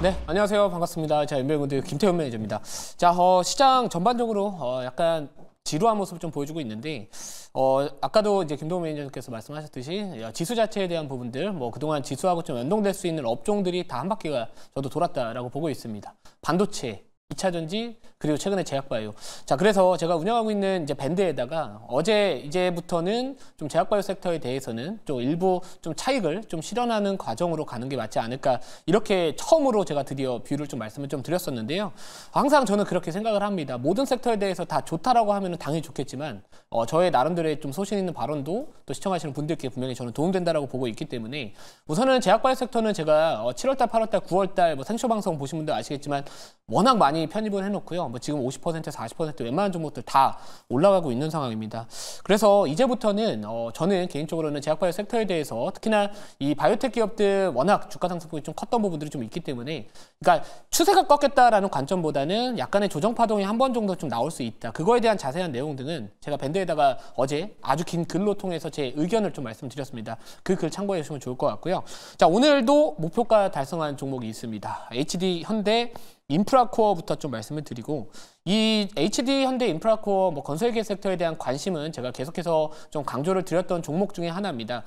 네, 안녕하세요. 반갑습니다. 자, 연예군대 김태훈 매니저입니다. 자, 어, 시장 전반적으로 어, 약간 지루한 모습을 좀 보여주고 있는데 어 아까도 이제 김동호 매니저님께서 말씀하셨듯이 어, 지수 자체에 대한 부분들 뭐 그동안 지수하고 좀 연동될 수 있는 업종들이 다 한 바퀴가 저도 돌았다라고 보고 있습니다. 반도체 2차전지 그리고 최근에 제약바이오. 자 그래서 제가 운영하고 있는 이제 밴드에다가 어제 이제부터는 좀 제약바이오 섹터에 대해서는 좀 일부 좀 차익을 좀 실현하는 과정으로 가는 게 맞지 않을까 이렇게 처음으로 제가 드디어 뷰를 좀 말씀을 좀 드렸었는데요. 항상 저는 그렇게 생각을 합니다. 모든 섹터에 대해서 다 좋다라고 하면 당연히 좋겠지만 어, 저의 나름대로의 좀 소신 있는 발언도 또 시청하시는 분들께 분명히 저는 도움된다라고 보고 있기 때문에 우선은 제약바이오 섹터는 제가 7월달, 어, 8월달, 9월달 뭐 생쇼 방송 보신 분들 아시겠지만 워낙 많이 많이 편입을 해놓고요. 뭐 지금 5 0 40% 웬만한 종목들 다 올라가고 있는 상황입니다. 그래서 이제부터는 어, 저는 개인적으로는 제약바이오 섹터에 대해서 특히나 이 바이오텍 기업들 워낙 주가 상승폭이 좀 컸던 부분들이 좀 있기 때문에 그러니까 추세가 꺾였다라는 관점보다는 약간의 조정 파동이 한 번 정도 좀 나올 수 있다. 그거에 대한 자세한 내용 등은 제가 밴드에다가 어제 아주 긴 글로 통해서 제 의견을 좀 말씀드렸습니다. 그 글 참고해 주시면 좋을 것 같고요. 자 오늘도 목표가 달성한 종목이 있습니다. HD 현대 인프라코어부터 좀 말씀을 드리고 이 HD 현대 인프라코어 뭐 건설계 획 섹터에 대한 관심은 제가 계속해서 좀 강조를 드렸던 종목 중의 하나입니다.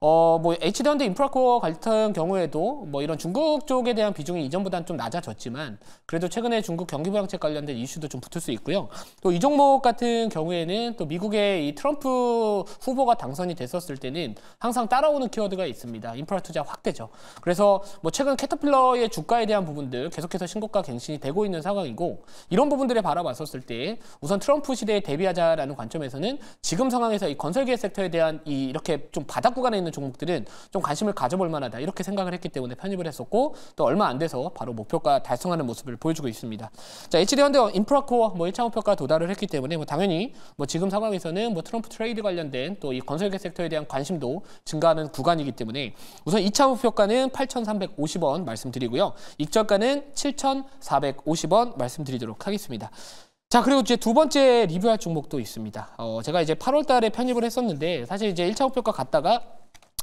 어, 뭐 H던데 인프라코어 같은 경우에도 뭐 이런 중국 쪽에 대한 비중이 이전보다는 좀 낮아졌지만 그래도 최근에 중국 경기 부양책 관련된 이슈도 좀 붙을 수 있고요. 또 이 종목 같은 경우에는 또 미국의 이 트럼프 후보가 당선이 됐었을 때는 항상 따라오는 키워드가 있습니다. 인프라 투자 확대죠. 그래서 뭐 최근 캐터필러의 주가에 대한 부분들 계속해서 신고가 갱신이 되고 있는 상황이고 이런 부분들을 바라봤었을 때 우선 트럼프 시대에 대비하자라는 관점에서는 지금 상황에서 이 건설 기획 섹터에 대한 이 이렇게 좀 바닥 구간에 있는 있는 종목들은 좀 관심을 가져볼 만하다 이렇게 생각을 했기 때문에 편입을 했었고 또 얼마 안 돼서 바로 목표가 달성하는 모습을 보여주고 있습니다. 자 h d 현대 인프라코어 뭐 1차 목표가 도달을 했기 때문에 뭐 당연히 뭐 지금 상황에서는 뭐 트럼프 트레이드 관련된 또 이 건설계 섹터에 대한 관심도 증가하는 구간이기 때문에 우선 2차 목표가는 8,350원 말씀드리고요. 익절가는 7,450원 말씀드리도록 하겠습니다. 자 그리고 이제 두 번째 리뷰할 종목도 있습니다. 어, 제가 이제 8월 달에 편입을 했었는데 사실 이제 1차 목표가 갔다가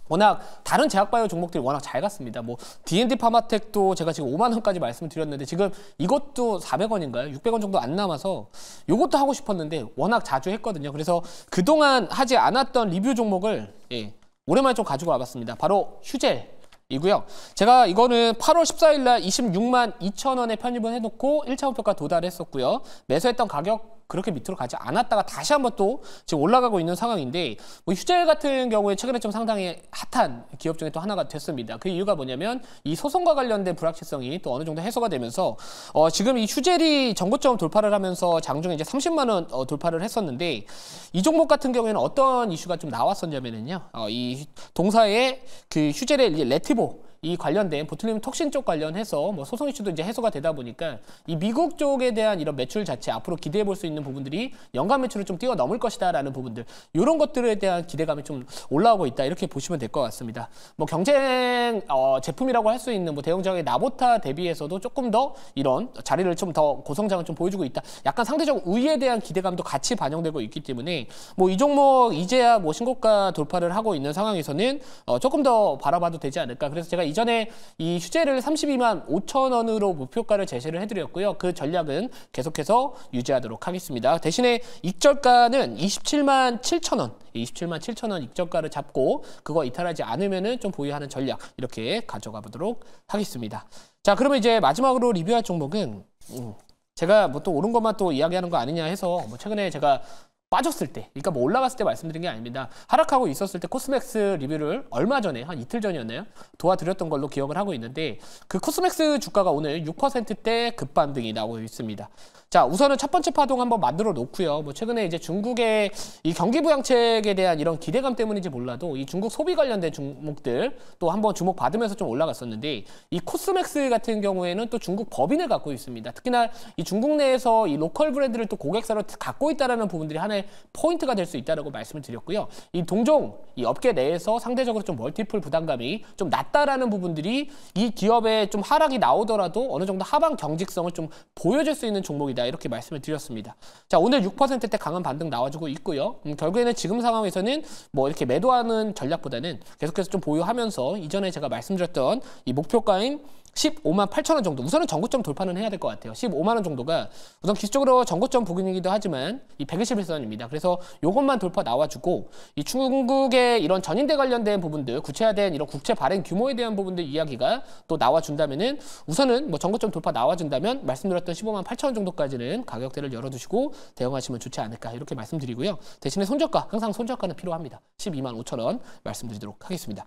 워낙 다른 제약바이오 종목들이 워낙 잘 갔습니다. 뭐 D&D 파마텍도 제가 지금 5만 원까지 말씀을 드렸는데 지금 이것도 400원인가요? 600원 정도 안 남아서 이것도 하고 싶었는데 워낙 자주 했거든요. 그래서 그동안 하지 않았던 리뷰 종목을 예, 오랜만에 좀 가지고 와봤습니다. 바로 휴젤. 이고요. 제가 이거는 8월 14일 날 26만 2천 원에 편입을 해놓고 1차 목표가 도달했었고요. 매수했던 가격 그렇게 밑으로 가지 않았다가 다시 한번 또 지금 올라가고 있는 상황인데 뭐 휴젤 같은 경우에 최근에 좀 상당히 핫한 기업 중에 또 하나가 됐습니다. 그 이유가 뭐냐면 이 소송과 관련된 불확실성이 또 어느 정도 해소가 되면서 어 지금 이 휴젤이 전고점 돌파를 하면서 장중에 이제 30만 원어 돌파를 했었는데 이 종목 같은 경우에는 어떤 이슈가 좀나왔었냐면요어이 동사의 그 휴젤의 레티보 이 관련된 보틀리눔 톡신 쪽 관련해서 뭐 소송 이슈도 이제 해소가 되다 보니까 이 미국 쪽에 대한 이런 매출 자체 앞으로 기대해 볼 수 있는 부분들이 연간 매출을 좀 뛰어넘을 것이다라는 부분들 이런 것들에 대한 기대감이 좀 올라오고 있다 이렇게 보시면 될 것 같습니다. 뭐 경쟁 어, 제품이라고 할 수 있는 뭐 대형장의 나보타 대비해서도 조금 더 이런 자리를 좀 더 고성장을 좀 보여주고 있다. 약간 상대적 우위에 대한 기대감도 같이 반영되고 있기 때문에 뭐 이 종목 이제야 뭐 신고가 돌파를 하고 있는 상황에서는 어, 조금 더 바라봐도 되지 않을까. 그래서 제가 이 이전에 이 휴재를 32만 5천 원으로 목표가를 제시를 해드렸고요. 그 전략은 계속해서 유지하도록 하겠습니다. 대신에 익절가는 27만 7천 원, 27만 7천 원 익절가를 잡고 그거 이탈하지 않으면은 좀 보유하는 전략 이렇게 가져가 보도록 하겠습니다. 자, 그러면 이제 마지막으로 리뷰할 종목은 음, 제가 뭐 또 오른 것만 또 이야기하는 거 아니냐 해서 뭐 최근에 제가 빠졌을 때, 그러니까 뭐 올라갔을 때 말씀드린 게 아닙니다. 하락하고 있었을 때 코스맥스 리뷰를 얼마 전에, 한 이틀 전이었나요? 도와드렸던 걸로 기억을 하고 있는데 그 코스맥스 주가가 오늘 6%대 급반등이 나오고 있습니다. 자, 우선은 첫 번째 파동 한번 만들어 놓고요. 뭐 최근에 이제 중국의 이 경기 부양책에 대한 이런 기대감 때문인지 몰라도 이 중국 소비 관련된 종목들 또 한번 주목받으면서 좀 올라갔었는데 이 코스맥스 같은 경우에는 또 중국 법인을 갖고 있습니다. 특히나 이 중국 내에서 이 로컬 브랜드를 또 고객사로 갖고 있다라는 부분들이 하나 하나의 포인트가 될 수 있다고 라 말씀을 드렸고요. 이 동종, 이 업계 내에서 상대적으로 좀 멀티플 부담감이 좀 낮다라는 부분들이 이 기업의 좀 하락이 나오더라도 어느 정도 하방 경직성을 좀 보여줄 수 있는 종목이다 이렇게 말씀을 드렸습니다. 자 오늘 6%대 강한 반등 나와주고 있고요. 음, 결국에는 지금 상황에서는 뭐 이렇게 매도하는 전략보다는 계속해서 좀 보유하면서 이전에 제가 말씀드렸던 이 목표가인 15만 8천 원 정도. 우선은 전고점 돌파는 해야 될 것 같아요. 15만 원 정도가 우선 기술적으로 전고점 부근이기도 하지만 이 121선입니다. 그래서 이것만 돌파 나와주고 이 중국의 이런 전인대 관련된 부분들 구체화된 이런 국채 발행 규모에 대한 부분들 이야기가 또 나와준다면은 우선은 뭐 전고점 돌파 나와준다면 말씀드렸던 15만 8천 원 정도까지는 가격대를 열어두시고 대응하시면 좋지 않을까 이렇게 말씀드리고요. 대신에 손절가 항상 손절가는 필요합니다. 12만 5천 원 말씀드리도록 하겠습니다.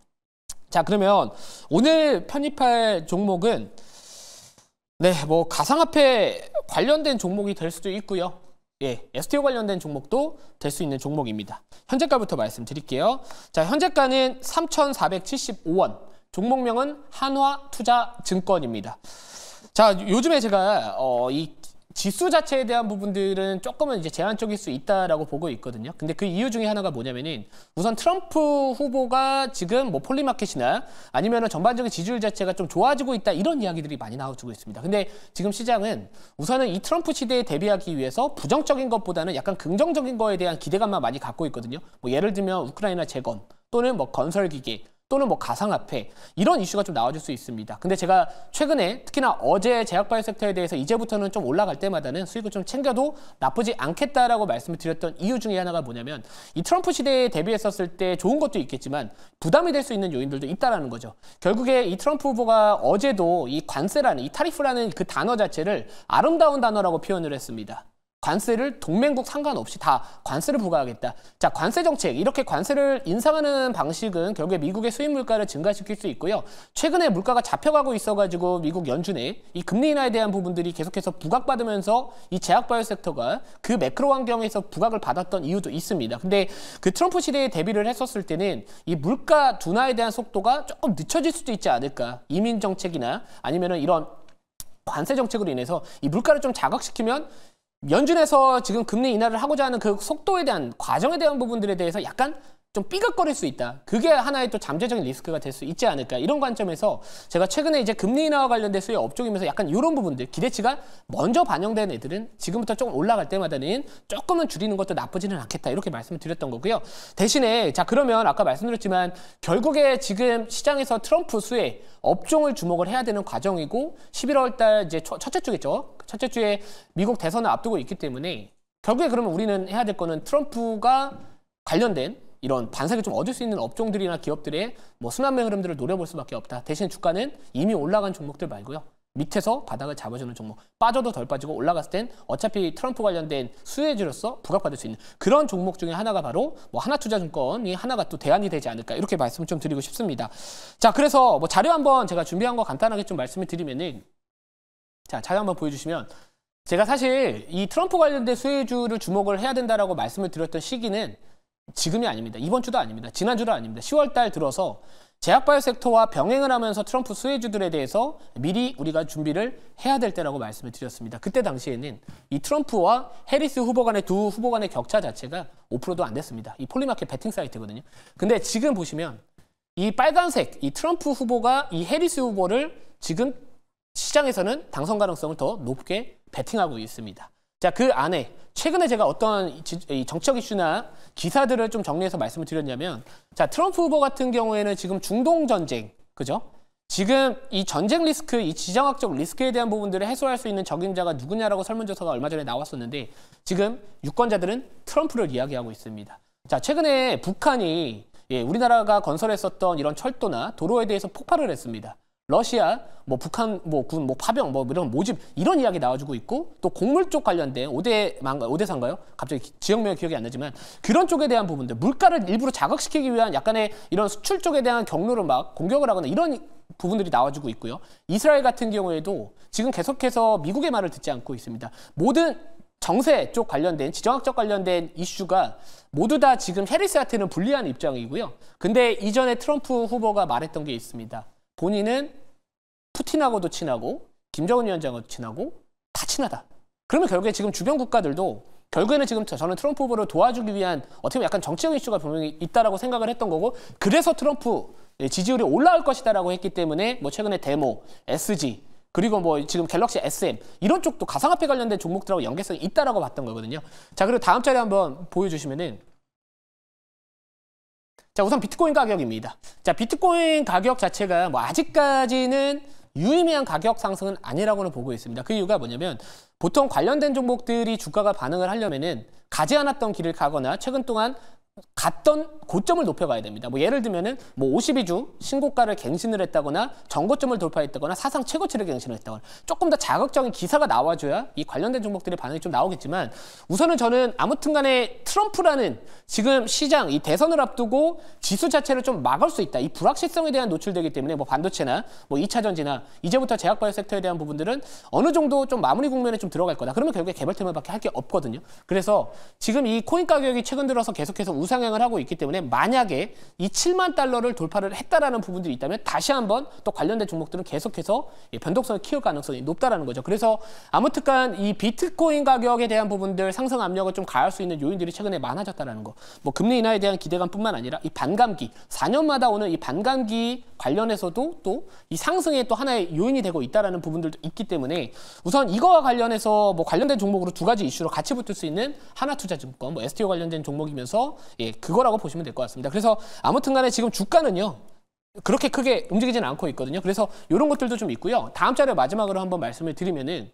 자, 그러면 오늘 편입할 종목은 네, 뭐 가상화폐 관련된 종목이 될 수도 있고요. 예, STO 관련된 종목도 될 수 있는 종목입니다. 현재가부터 말씀드릴게요. 자, 현재가는 3,475원. 종목명은 한화투자증권입니다. 자, 요즘에 제가 어, 이 지수 자체에 대한 부분들은 조금은 이제 제한적일 수 있다라고 보고 있거든요. 근데 그 이유 중에 하나가 뭐냐면은 우선 트럼프 후보가 지금 뭐 폴리마켓이나 아니면은 전반적인 지지율 자체가 좀 좋아지고 있다 이런 이야기들이 많이 나와주고 있습니다. 근데 지금 시장은 우선은 이 트럼프 시대에 대비하기 위해서 부정적인 것보다는 약간 긍정적인 거에 대한 기대감만 많이 갖고 있거든요. 뭐 예를 들면 우크라이나 재건 또는 뭐 건설 기계 또는 뭐 가상화폐 이런 이슈가 좀 나와줄 수 있습니다. 근데 제가 최근에 특히나 어제 제약바이오 섹터에 대해서 이제부터는 좀 올라갈 때마다는 수익을 좀 챙겨도 나쁘지 않겠다라고 말씀을 드렸던 이유 중에 하나가 뭐냐면 이 트럼프 시대에 대비했었을 때 좋은 것도 있겠지만 부담이 될 수 있는 요인들도 있다라는 거죠. 결국에 이 트럼프 후보가 어제도 이 관세라는 이 타리프라는 그 단어 자체를 아름다운 단어라고 표현을 했습니다. 관세를 동맹국 상관없이 다 관세를 부과하겠다. 자, 관세 정책 이렇게 관세를 인상하는 방식은 결국에 미국의 수입 물가를 증가시킬 수 있고요. 최근에 물가가 잡혀가고 있어가지고 미국 연준의 이 금리 인하에 대한 부분들이 계속해서 부각받으면서 이 제약바이오 섹터가 그 매크로 환경에서 부각을 받았던 이유도 있습니다. 근데 그 트럼프 시대에 대비를 했었을 때는 이 물가 둔화에 대한 속도가 조금 늦춰질 수도 있지 않을까. 이민 정책이나 아니면은 이런 관세 정책으로 인해서 이 물가를 좀 자극시키면 연준에서 지금 금리 인하를 하고자 하는 그 속도에 대한 과정에 대한 부분들에 대해서 약간 좀 삐걱거릴 수 있다. 그게 하나의 또 잠재적인 리스크가 될 수 있지 않을까. 이런 관점에서 제가 최근에 이제 금리 인하와 관련된 수요 업종이면서 약간 이런 부분들 기대치가 먼저 반영된 애들은 지금부터 조금 올라갈 때마다는 조금은 줄이는 것도 나쁘지는 않겠다. 이렇게 말씀을 드렸던 거고요. 대신에 자 그러면 아까 말씀드렸지만 결국에 지금 시장에서 트럼프 수혜 업종을 주목을 해야 되는 과정이고 11월 달 이제 첫째 주겠죠. 첫째 주에 미국 대선을 앞두고 있기 때문에 결국에 그러면 우리는 해야 될 거는 트럼프가 관련된 이런 반삭이 좀 얻을 수 있는 업종들이나 기업들의 뭐 순환매 흐름들을 노려볼 수밖에 없다. 대신 주가는 이미 올라간 종목들 말고요. 밑에서 바닥을 잡아주는 종목 빠져도 덜 빠지고 올라갔을 땐 어차피 트럼프 관련된 수혜주로서 부각받을 수 있는 그런 종목 중에 하나가 바로 뭐 하나투자증권이 하나가 또 대안이 되지 않을까 이렇게 말씀을 좀 드리고 싶습니다 자 그래서 뭐 자료 한번 제가 준비한 거 간단하게 좀 말씀을 드리면은 자 자료 한번 보여주시면 제가 사실 이 트럼프 관련된 수혜주를 주목을 해야 된다라고 말씀을 드렸던 시기는 지금이 아닙니다. 이번 주도 아닙니다. 지난주도 아닙니다. 10월 달 들어서 제약바이오 섹터와 병행을 하면서 트럼프 수혜주들에 대해서 미리 우리가 준비를 해야 될 때라고 말씀을 드렸습니다. 그때 당시에는 이 트럼프와 해리스 후보 간의 두 후보 간의 격차 자체가 5%도 안 됐습니다. 이 폴리마켓 베팅 사이트거든요. 근데 지금 보시면 이 빨간색, 이 트럼프 후보가 이 해리스 후보를 지금 시장에서는 당선 가능성을 더 높게 베팅하고 있습니다. 자, 그 안에 최근에 제가 어떤 정책 이슈나 기사들을 좀 정리해서 말씀을 드렸냐면 자, 트럼프 후보 같은 경우에는 지금 중동 전쟁, 그죠? 지금 이 전쟁 리스크, 이 지정학적 리스크에 대한 부분들을 해소할 수 있는 적임자가 누구냐라고 설문조사가 얼마 전에 나왔었는데 지금 유권자들은 트럼프를 이야기하고 있습니다. 자, 최근에 북한이 예, 우리나라가 건설했었던 이런 철도나 도로에 대해서 폭발을 했습니다. 러시아 뭐 북한 뭐 군뭐 뭐 파병 뭐 이런 모집 이런 이야기 나와주고 있고 또 곡물 쪽 관련된 오대만가오대산가요 갑자기 지역명 이 기억이 안 나지만 그런 쪽에 대한 부분들 물가를 일부러 자극시키기 위한 약간의 이런 수출 쪽에 대한 경로를 막 공격을 하거나 이런 부분들이 나와주고 있고요. 이스라엘 같은 경우에도 지금 계속해서 미국의 말을 듣지 않고 있습니다. 모든 정세 쪽 관련된 지정학적 관련된 이슈가 모두 다 지금 해리스한테는 불리한 입장이고요. 근데 이전에 트럼프 후보가 말했던 게 있습니다. 본인은 푸틴하고도 친하고 김정은 위원장하고도 친하고 다 친하다. 그러면 결국에 지금 주변 국가들도 결국에는 지금 저는 트럼프 후보를 도와주기 위한 어떻게 보면 약간 정치적 이슈가 분명히 있다라고 생각을 했던 거고 그래서 트럼프 예, 지지율이 올라올 것이다라고 했기 때문에 뭐 최근에 데모, SG 그리고 뭐 지금 갤럭시 SM 이런 쪽도 가상화폐 관련된 종목들하고 연계성이 있다라고 봤던 거거든요. 자 그리고 다음 자리 한번 보여주시면은 자, 우선 비트코인 가격입니다. 자, 비트코인 가격 자체가 뭐 아직까지는 유의미한 가격 상승은 아니라고는 보고 있습니다. 그 이유가 뭐냐면 보통 관련된 종목들이 주가가 반응을 하려면은 가지 않았던 길을 가거나 최근 동안 갔던 고점을 높여봐야 됩니다. 뭐 예를 들면은 뭐 52주 신고가를 갱신을 했다거나 전고점을 돌파했다거나 사상 최고치를 갱신을 했다거나 조금 더 자극적인 기사가 나와줘야 이 관련된 종목들의 반응이 좀 나오겠지만 우선은 저는 아무튼간에 트럼프라는 지금 시장 이 대선을 앞두고 지수 자체를 좀 막을 수 있다. 이 불확실성에 대한 노출되기 때문에 뭐 반도체나 뭐 2차 전지나 이제부터 제약바이오 섹터에 대한 부분들은 어느 정도 좀 마무리 국면에 좀 들어갈 거다. 그러면 결국에 개발 테마밖에 할 게 없거든요. 그래서 지금 이 코인 가격이 최근 들어서 계속해서 우 우상향을 하고 있기 때문에 만약에 이 7만 달러를 돌파를 했다라는 부분들이 있다면 다시 한번 또 관련된 종목들은 계속해서 변동성을 키울 가능성이 높다라는 거죠. 그래서 아무튼간 이 비트코인 가격에 대한 부분들 상승 압력을 좀 가할 수 있는 요인들이 최근에 많아졌다라는 거. 뭐 금리 인하에 대한 기대감뿐만 아니라 이 반감기 4년마다 오는 이 반감기 관련해서도 또 이 상승의 또 하나의 요인이 되고 있다라는 부분들도 있기 때문에 우선 이거와 관련해서 뭐 관련된 종목으로 두 가지 이슈로 같이 붙을 수 있는 하나투자증권, 뭐 STO 관련된 종목이면서 예, 그거라고 보시면 될 것 같습니다. 그래서 아무튼간에 지금 주가는요. 그렇게 크게 움직이진 않고 있거든요. 그래서 이런 것들도 좀 있고요. 다음 자료 마지막으로 한번 말씀을 드리면은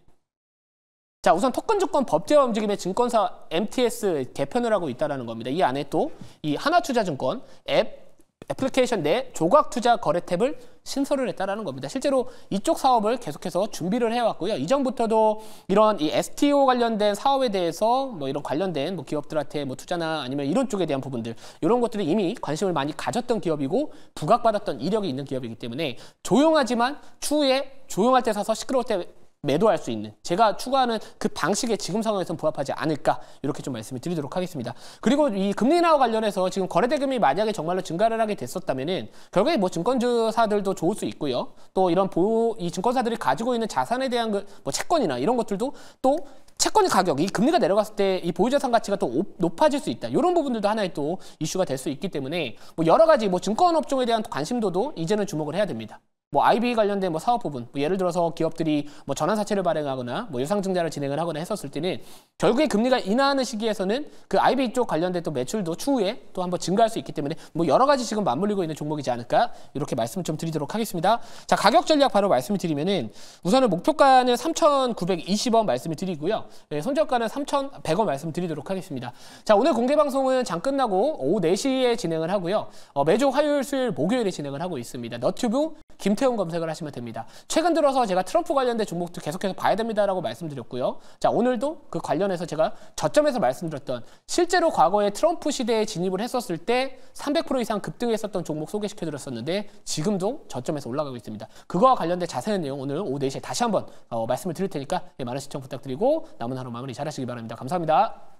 자 우선 토큰주권 법제화 움직임의 증권사 MTS 개편을 하고 있다는 라 겁니다. 이 안에 또 이 하나투자증권 앱 애플리케이션 내 조각 투자 거래 탭을 신설을 했다라는 겁니다. 실제로 이쪽 사업을 계속해서 준비를 해왔고요. 이전부터도 이런 이 STO 관련된 사업에 대해서 뭐 이런 관련된 뭐 기업들한테 뭐 투자나 아니면 이런 쪽에 대한 부분들 이런 것들이 이미 관심을 많이 가졌던 기업이고 부각받았던 이력이 있는 기업이기 때문에 조용하지만 추후에 조용할 때 사서 시끄러울 때 매도할 수 있는 제가 추구하는 그 방식에 지금 상황에서는 부합하지 않을까 이렇게 좀 말씀을 드리도록 하겠습니다. 그리고 이 금리 인하와 관련해서 지금 거래대금이 만약에 정말로 증가를 하게 됐었다면은 결국에 뭐 증권주사들도 좋을 수 있고요. 또 이런 보호 이 증권사들이 가지고 있는 자산에 대한 그뭐 채권이나 이런 것들도 또 채권 가격, 이 금리가 내려갔을 때 이 보유자산 가치가 또 높아질 수 있다. 이런 부분들도 하나의 또 이슈가 될 수 있기 때문에 뭐 여러 가지 뭐 증권 업종에 대한 관심도도 이제는 주목을 해야 됩니다. 뭐 IB 관련된 뭐 사업 부분, 뭐 예를 들어서 기업들이 뭐 전환 사채를 발행하거나 뭐 유상증자를 진행을 하거나 했었을 때는 결국에 금리가 인하하는 시기에서는 그 IB 쪽 관련된 또 매출도 추후에 또 한번 증가할 수 있기 때문에 뭐 여러 가지 지금 맞물리고 있는 종목이지 않을까 이렇게 말씀 을좀 드리도록 하겠습니다. 자 가격 전략 바로 말씀을 드리면은 우선은 목표가는 3,920원 말씀을 드리고요. 네, 손절가는 3,100원 말씀드리도록 하겠습니다. 자 오늘 공개 방송은 장 끝나고 오후 4시에 진행을 하고요. 어, 매주 화요일, 수요일, 목요일에 진행을 하고 있습니다. 너튜브 김태 오태훈 검색을 하시면 됩니다. 최근 들어서 제가 트럼프 관련된 종목도 계속해서 봐야 됩니다라고 말씀드렸고요. 자 오늘도 그 관련해서 제가 저점에서 말씀드렸던 실제로 과거에 트럼프 시대에 진입을 했었을 때 300% 이상 급등했었던 종목 소개시켜드렸었는데 지금도 저점에서 올라가고 있습니다. 그거와 관련된 자세한 내용 오늘 오후 4시에 다시 한번 어, 말씀을 드릴 테니까 예, 많은 시청 부탁드리고 남은 하루 마무리 잘하시기 바랍니다. 감사합니다.